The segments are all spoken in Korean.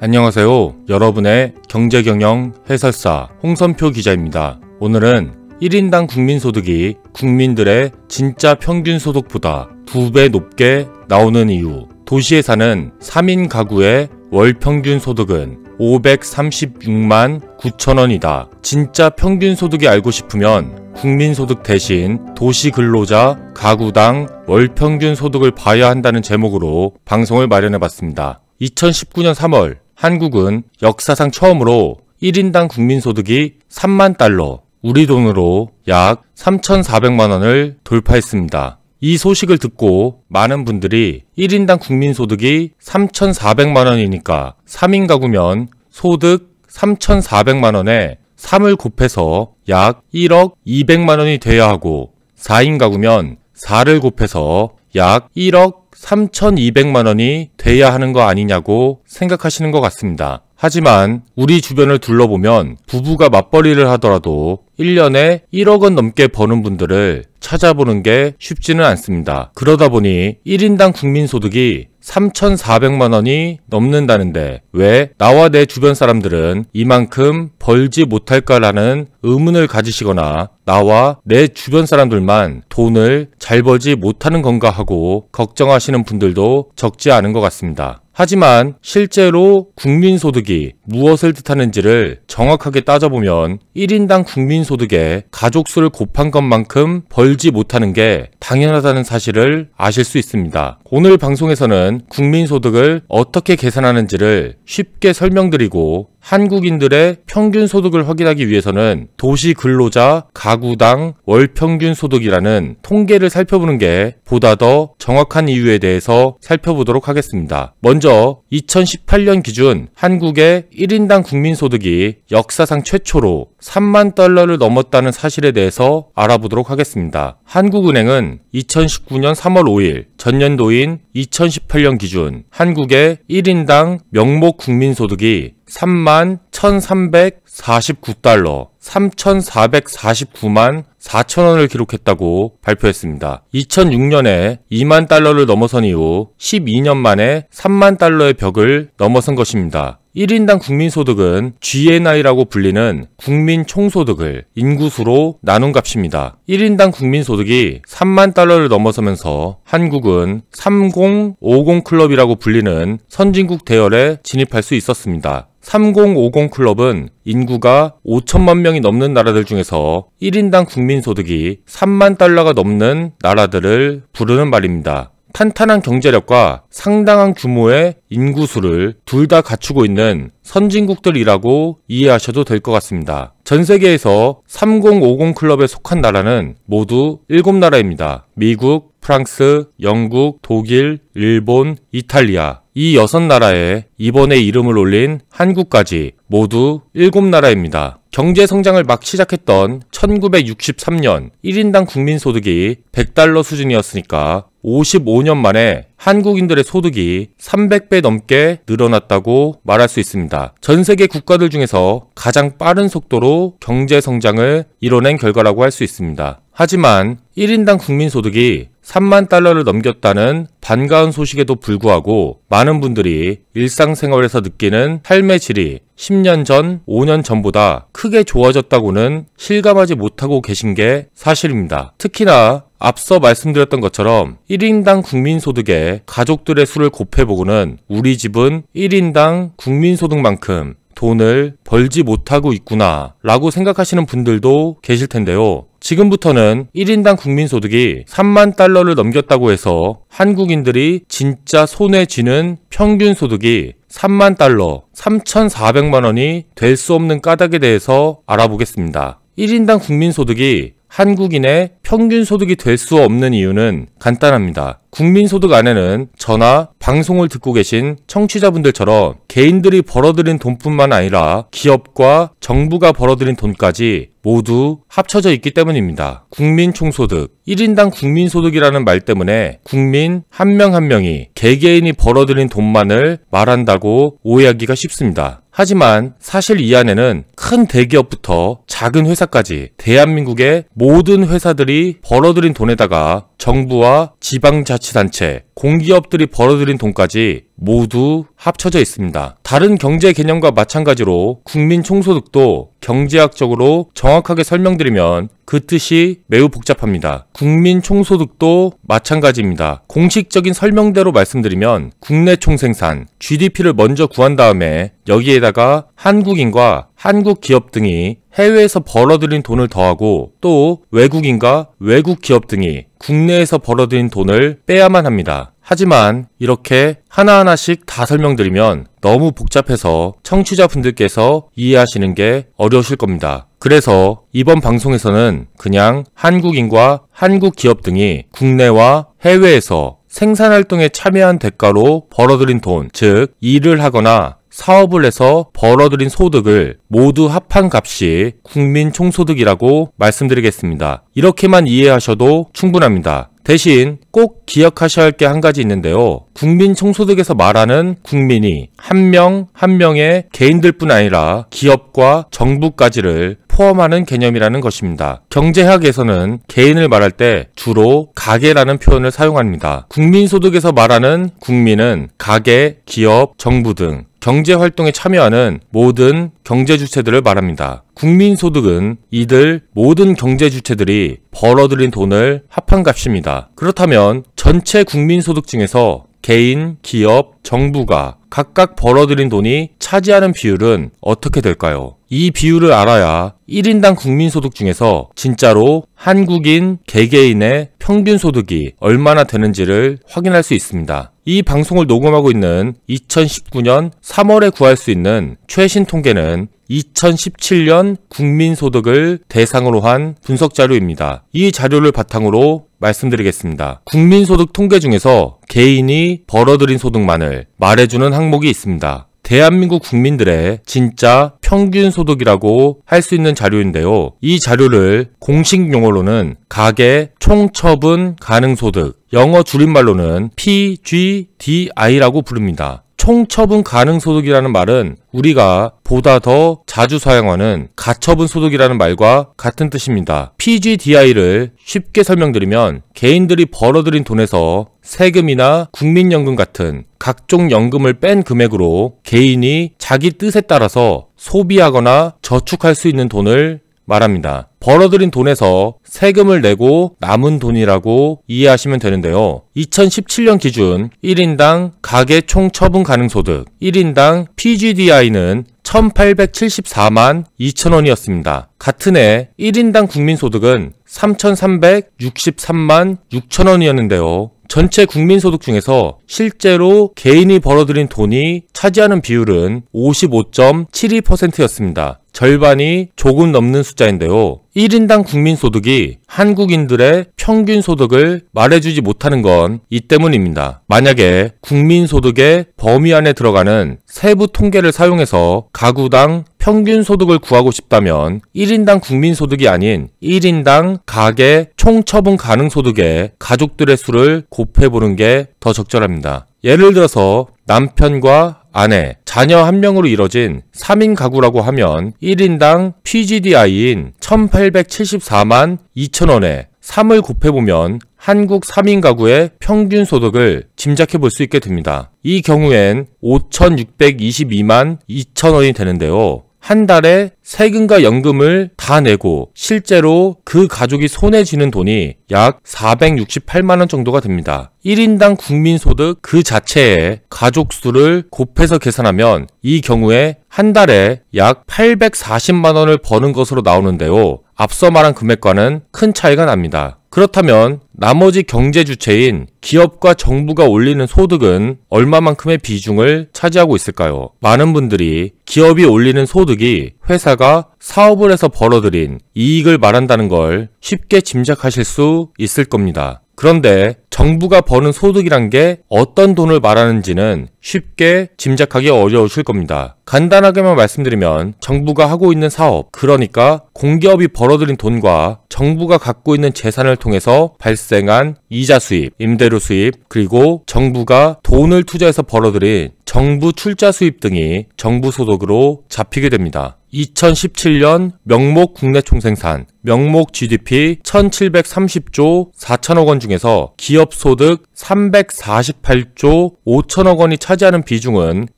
안녕하세요. 여러분의 경제경영 해설사 홍선표 기자입니다. 오늘은 1인당 국민소득이 국민들의 진짜 평균소득보다 2배 높게 나오는 이유 도시에 사는 3인 가구의 월 평균 소득은 536만 9천원이다. 진짜 평균 소득이 알고 싶으면 국민소득 대신 도시 근로자 가구당 월 평균 소득을 봐야 한다는 제목으로 방송을 마련해 봤습니다. 2019년 3월 한국은 역사상 처음으로 1인당 국민소득이 3만 달러, 우리 돈으로 약 3,400만 원을 돌파했습니다. 이 소식을 듣고 많은 분들이 1인당 국민소득이 3,400만 원이니까 3인 가구면 소득 3,400만 원에 3을 곱해서 약 1억 200만 원이 돼야 하고 4인 가구면 4를 곱해서 약 1억 3,200만 원이 돼야 하는 거 아니냐고 생각하시는 것 같습니다. 하지만 우리 주변을 둘러보면 부부가 맞벌이를 하더라도 1년에 1억 원 넘게 버는 분들을 찾아보는 게 쉽지는 않습니다. 그러다 보니 1인당 국민소득이 3,400만 원이 넘는다는데 왜 나와 내 주변 사람들은 이만큼 벌지 못할까라는 의문을 가지시거나 나와 내 주변 사람들만 돈을 잘 벌지 못하는 건가 하고 걱정하시는 분들도 적지 않은 것 같습니다. 하지만 실제로 국민소득이 무엇을 뜻하는지를 정확하게 따져보면 1인당 국민소득에 가족수를 곱한 것만큼 벌지 못하는 게 당연하다는 사실을 아실 수 있습니다. 오늘 방송에서는 국민소득을 어떻게 계산하는지를 쉽게 설명드리고 한국인들의 평균 소득을 확인하기 위해서는 도시 근로자 가구당 월 평균 소득이라는 통계를 살펴보는 게 보다 더 정확한 이유에 대해서 살펴보도록 하겠습니다. 먼저 2018년 기준 한국의 1인당 국민 소득이 역사상 최초로 3만 달러를 넘었다는 사실에 대해서 알아보도록 하겠습니다. 한국은행은 2019년 3월 5일 전년도인 2018년 기준 한국의 1인당 명목 국민소득이 3만 1,349달러, 3,449만 4천원을 기록했다고 발표했습니다. 2006년에 2만 달러를 넘어선 이후 12년 만에 3만 달러의 벽을 넘어선 것입니다. 1인당 국민소득은 GNI라고 불리는 국민 총소득을 인구수로 나눈 값입니다. 1인당 국민소득이 3만 달러를 넘어서면서 한국은 3050 클럽이라고 불리는 선진국 대열에 진입할 수 있었습니다. 3050 클럽은 인구가 5천만 명이 넘는 나라들 중에서 1인당 국민소득이 3만 달러가 넘는 나라들을 부르는 말입니다. 탄탄한 경제력과 상당한 규모의 인구수를 둘 다 갖추고 있는 선진국들이라고 이해하셔도 될 것 같습니다. 전 세계에서 3050 클럽에 속한 나라는 모두 7나라입니다. 미국, 프랑스, 영국, 독일, 일본, 이탈리아, 이6 나라에 이번에 이름을 올린 한국까지 모두 7 나라입니다. 경제 성장을 막 시작했던 1963년 1인당 국민소득이 100달러 수준이었으니까 55년 만에 한국인들의 소득이 300배 넘게 늘어났다고 말할 수 있습니다. 전 세계 국가들 중에서 가장 빠른 속도로 경제 성장을 이뤄낸 결과라고 할 수 있습니다. 하지만 1인당 국민소득이 3만 달러를 넘겼다는 반가운 소식에도 불구하고 많은 분들이 일상생활에서 느끼는 삶의 질이 10년 전, 5년 전보다 크게 좋아졌다고는 실감하지 못하고 계신 게 사실입니다. 특히나 앞서 말씀드렸던 것처럼 1인당 국민소득에 가족들의 수를 곱해보고는 우리 집은 1인당 국민소득만큼 돈을 벌지 못하고 있구나 라고 생각하시는 분들도 계실 텐데요. 지금부터는 1인당 국민소득이 3만 달러를 넘겼다고 해서 한국인들이 진짜 손에 쥐는 평균 소득이 3만 달러, 3,400만 원이 될 수 없는 까닭에 대해서 알아보겠습니다. 1인당 국민소득이 한국인의 평균 소득이 될 수 없는 이유는 간단합니다. 국민소득 안에는 전화, 방송을 듣고 계신 청취자분들처럼 개인들이 벌어들인 돈뿐만 아니라 기업과 정부가 벌어들인 돈까지 모두 합쳐져 있기 때문입니다. 국민 총소득, 1인당 국민소득이라는 말 때문에 국민 한 명한 한 명이 개개인이 벌어들인 돈만을 말한다고 오해하기가 쉽습니다. 하지만 사실 이 안에는 큰 대기업부터 작은 회사까지 대한민국의 모든 회사들이 벌어들인 돈에다가 정부와 지방자치단체, 공기업들이 벌어들인 돈까지 모두 합쳐져 있습니다. 다른 경제 개념과 마찬가지로 국민 총소득도 경제학적으로 정확하게 설명드리면 그 뜻이 매우 복잡합니다. 국민 총소득도 마찬가지입니다. 공식적인 설명대로 말씀드리면 국내 총생산, GDP를 먼저 구한 다음에 여기에다가 한국인과 한국 기업 등이 해외에서 벌어들인 돈을 더하고 또 외국인과 외국 기업 등이 국내에서 벌어들인 돈을 빼야만 합니다. 하지만 이렇게 하나하나씩 다 설명드리면 너무 복잡해서 청취자분들께서 이해하시는 게 어려우실 겁니다. 그래서 이번 방송에서는 그냥 한국인과 한국 기업 등이 국내와 해외에서 생산 활동에 참여한 대가로 벌어들인 돈, 즉 일을 하거나 사업을 해서 벌어들인 소득을 모두 합한 값이 국민 총소득이라고 말씀드리겠습니다. 이렇게만 이해하셔도 충분합니다. 대신 꼭 기억하셔야 할 게 한 가지 있는데요. 국민 총소득에서 말하는 국민이 한 명한 한 명의 개인들뿐 아니라 기업과 정부까지를 포함하는 개념이라는 것입니다. 경제학에서는 개인을 말할 때 주로 가계라는 표현을 사용합니다. 국민소득에서 말하는 국민은 가계, 기업, 정부 등 경제 활동에 참여하는 모든 경제 주체들을 말합니다. 국민소득은 이들 모든 경제 주체들이 벌어들인 돈을 합한 값입니다. 그렇다면 전체 국민소득 중에서 개인, 기업, 정부가 각각 벌어들인 돈이 차지하는 비율은 어떻게 될까요? 이 비율을 알아야 1인당 국민소득 중에서 진짜로 한국인 개개인의 평균 소득이 얼마나 되는지를 확인할 수 있습니다. 이 방송을 녹음하고 있는 2019년 3월에 구할 수 있는 최신 통계는 2017년 국민소득을 대상으로 한 분석 자료입니다. 이 자료를 바탕으로 말씀드리겠습니다. 국민소득 통계 중에서 개인이 벌어들인 소득만을 말해주는 항목이 있습니다. 대한민국 국민들의 진짜 평균 소득이라고 할 수 있는 자료인데요. 이 자료를 공식 용어로는 가계 총처분 가능 소득, 영어 줄임말로는 PGDI라고 부릅니다. 총처분 가능 소득이라는 말은 우리가 보다 더 자주 사용하는 가처분 소득이라는 말과 같은 뜻입니다. PGDI를 쉽게 설명드리면 개인들이 벌어들인 돈에서 세금이나 국민연금 같은 각종 연금을 뺀 금액으로 개인이 자기 뜻에 따라서 소비하거나 저축할 수 있는 돈을 말합니다. 벌어들인 돈에서 세금을 내고 남은 돈이라고 이해하시면 되는데요. 2017년 기준 1인당 가계 총 처분 가능 소득 1인당 PGDI는 1874만 2천원이었습니다. 같은 해 1인당 국민소득은 3363만 6천원이었는데요. 전체 국민소득 중에서 실제로 개인이 벌어들인 돈이 차지하는 비율은 55.72%였습니다. 절반이 조금 넘는 숫자인데요. 1인당 국민소득이 한국인들의 평균 소득을 말해주지 못하는 건 이 때문입니다. 만약에 국민소득의 범위 안에 들어가는 세부 통계를 사용해서 가구당 평균 소득을 구하고 싶다면 1인당 국민소득이 아닌 1인당 가계 총처분 가능 소득에 가족들의 수를 곱해보는 게 더 적절합니다. 예를 들어서 남편과 아내, 자녀 한 명으로 이뤄진 3인 가구라고 하면 1인당 PGDI인 1874만 2천원에 3을 곱해보면 한국 3인 가구의 평균 소득을 짐작해 볼 수 있게 됩니다. 이 경우엔 5,622만 2천원이 되는데요. 한 달에 세금과 연금을 다 내고 실제로 그 가족이 손에 쥐는 돈이 약 468만원 정도가 됩니다. 1인당 국민소득 그 자체에 가족 수를 곱해서 계산하면 이 경우에 한 달에 약 840만원을 버는 것으로 나오는데요. 앞서 말한 금액과는 큰 차이가 납니다. 그렇다면 나머지 경제 주체인 기업과 정부가 올리는 소득은 얼마만큼의 비중을 차지하고 있을까요? 많은 분들이 기업이 올리는 소득이 회사가 사업을 해서 벌어들인 이익을 말한다는 걸 쉽게 짐작하실 수 있을 겁니다. 그런데 정부가 버는 소득이란 게 어떤 돈을 말하는지는 쉽게 짐작하기 어려우실 겁니다. 간단하게만 말씀드리면 정부가 하고 있는 사업, 그러니까 공기업이 벌어들인 돈과 정부가 갖고 있는 재산을 통해서 발생한 이자 수입, 임대료 수입, 그리고 정부가 돈을 투자해서 벌어들인 정부 출자 수입 등이 정부 소득으로 잡히게 됩니다. 2017년 명목 국내 총생산, 명목 GDP 1730조 4천억 원 중에서 기업 소득 348조 5천억 원이 차지하는 비중은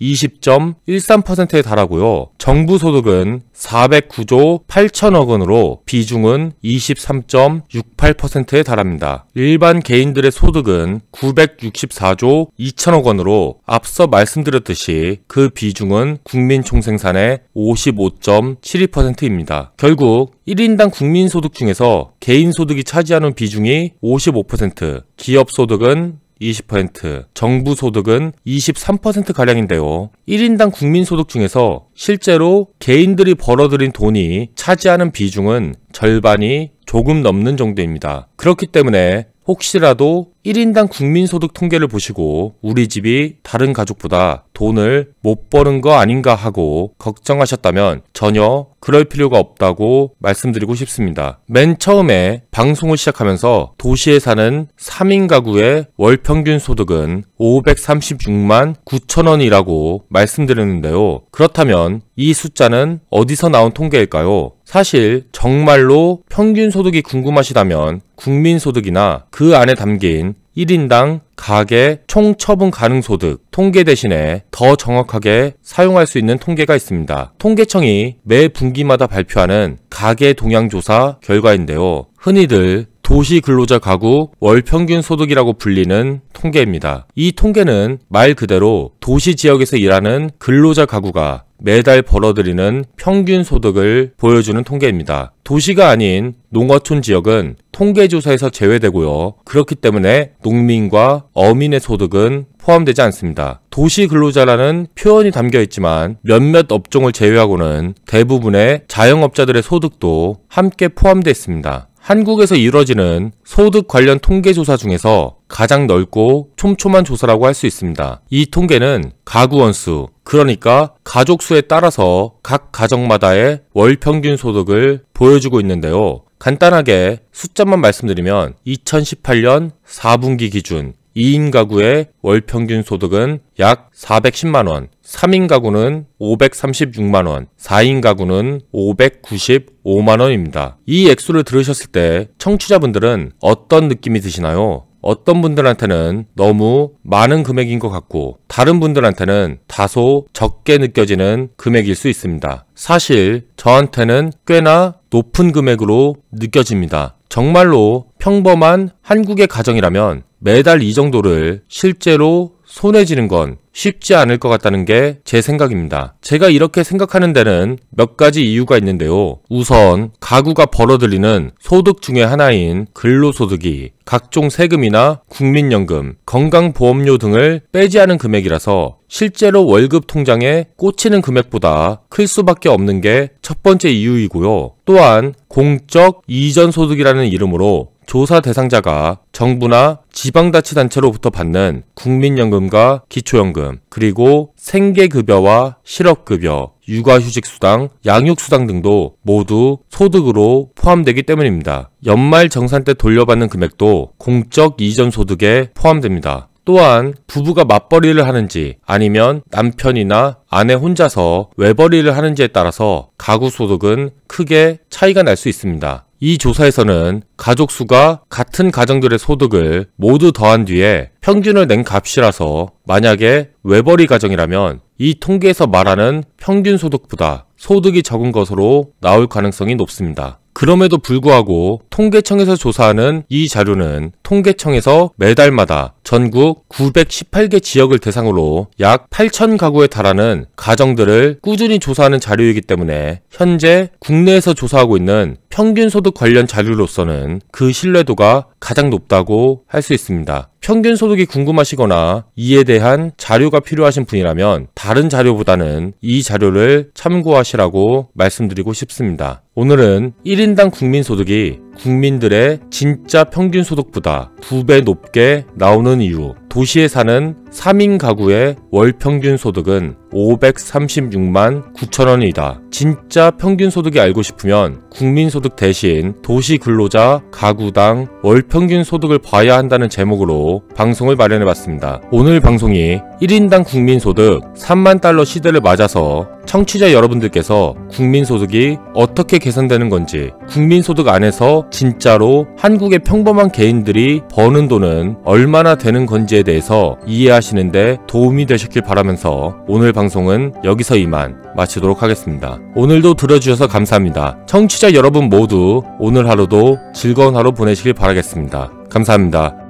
20.13%에 달하고요. 정부 소득은 409조 8천억 원으로 비중은 23.68%에 달합니다. 일반 개인들의 소득은 964조 2천억 원으로 앞서 말씀드렸듯이 그 비중은 국민 총생산의 55.72%입니다. 결국 1인당 국민소득 중에서 개인소득이 차지하는 비중이 55%, 기업소득은 20%, 정부 소득은 23%가량인데요. 1인당 국민소득 중에서 실제로 개인들이 벌어들인 돈이 차지하는 비중은 절반이 조금 넘는 정도입니다. 그렇기 때문에 혹시라도 1인당 국민소득 통계를 보시고 우리 집이 다른 가족보다 돈을 못 버는 거 아닌가 하고 걱정하셨다면 전혀 그럴 필요가 없다고 말씀드리고 싶습니다. 맨 처음에 방송을 시작하면서 도시에 사는 3인 가구의 월 평균 소득은 536만 9천원이라고 말씀드렸는데요. 그렇다면 이 숫자는 어디서 나온 통계일까요? 사실 정말로 평균 소득이 궁금하시다면 국민소득이나 그 안에 담긴 1인당 가계 총 처분 가능 소득 통계 대신에 더 정확하게 사용할 수 있는 통계가 있습니다. 통계청이 매 분기마다 발표하는 가계 동향 조사 결과인데요. 흔히들 도시 근로자 가구 월 평균 소득이라고 불리는 통계입니다. 이 통계는 말 그대로 도시 지역에서 일하는 근로자 가구가 매달 벌어들이는 평균 소득을 보여주는 통계입니다. 도시가 아닌 농어촌 지역은 통계조사에서 제외되고요. 그렇기 때문에 농민과 어민의 소득은 포함되지 않습니다. 도시 근로자라는 표현이 담겨 있지만 몇몇 업종을 제외하고는 대부분의 자영업자들의 소득도 함께 포함되어 있습니다. 한국에서 이루어지는 소득 관련 통계조사 중에서 가장 넓고 촘촘한 조사라고 할 수 있습니다. 이 통계는 가구 원수, 그러니까 가족 수에 따라서 각 가정마다의 월 평균 소득을 보여주고 있는데요. 간단하게 숫자만 말씀드리면 2018년 4분기 기준 2인 가구의 월 평균 소득은 약 410만원, 3인 가구는 536만원, 4인 가구는 595만원입니다. 이 액수를 들으셨을 때 청취자분들은 어떤 느낌이 드시나요? 어떤 분들한테는 너무 많은 금액인 것 같고 다른 분들한테는 다소 적게 느껴지는 금액일 수 있습니다. 사실 저한테는 꽤나 높은 금액으로 느껴집니다. 정말로 평범한 한국의 가정이라면 매달 이 정도를 실제로 손해지는 건 쉽지 않을 것 같다는 게 제 생각입니다. 제가 이렇게 생각하는 데는 몇 가지 이유가 있는데요. 우선 가구가 벌어들이는 소득 중의 하나인 근로소득이 각종 세금이나 국민연금, 건강보험료 등을 빼지 않은 금액이라서 실제로 월급 통장에 꽂히는 금액보다 클 수밖에 없는 게 첫 번째 이유이고요. 또한 공적 이전 소득이라는 이름으로 조사 대상자가 정부나 지방자치단체로부터 받는 국민연금과 기초연금, 그리고 생계급여와 실업급여, 육아휴직수당, 양육수당 등도 모두 소득으로 포함되기 때문입니다. 연말 정산 때 돌려받는 금액도 공적 이전 소득에 포함됩니다. 또한 부부가 맞벌이를 하는지 아니면 남편이나 아내 혼자서 외벌이를 하는지에 따라서 가구 소득은 크게 차이가 날 수 있습니다. 이 조사에서는 가족 수가 같은 가정들의 소득을 모두 더한 뒤에 평균을 낸 값이라서 만약에 외벌이 가정이라면 이 통계에서 말하는 평균 소득보다 소득이 적은 것으로 나올 가능성이 높습니다. 그럼에도 불구하고 통계청에서 조사하는 이 자료는 통계청에서 매달마다 전국 918개 지역을 대상으로 약 8천 가구에 달하는 가정들을 꾸준히 조사하는 자료이기 때문에 현재 국내에서 조사하고 있는 평균 소득 관련 자료로서는 그 신뢰도가 가장 높다고 할 수 있습니다. 평균 소득이 궁금하시거나 이에 대한 자료가 필요하신 분이라면 다른 자료보다는 이 자료를 참고하시라고 말씀드리고 싶습니다. 오늘은 1인당 국민소득이 국민들의 진짜 평균 소득보다 2배 높게 나오는 이유. 도시에 사는 3인 가구의 월 평균 소득은 536만 9천원이다. 진짜 평균 소득이 알고 싶으면 국민소득 대신 도시 근로자 가구당 월 평균 소득을 봐야 한다는 제목으로 방송을 마련해봤습니다. 오늘 방송이 1인당 국민소득 3만 달러 시대를 맞아서 청취자 여러분들께서 국민소득이 어떻게 계산되는 건지, 국민소득 안에서 진짜로 한국의 평범한 개인들이 버는 돈은 얼마나 되는 건지에 대해서 이해하시는데 도움이 되셨길 바라면서 오늘 방송은 여기서 이만 마치도록 하겠습니다. 오늘도 들어주셔서 감사합니다. 청취자 여러분 모두 오늘 하루도 즐거운 하루 보내시길 바라겠습니다. 감사합니다.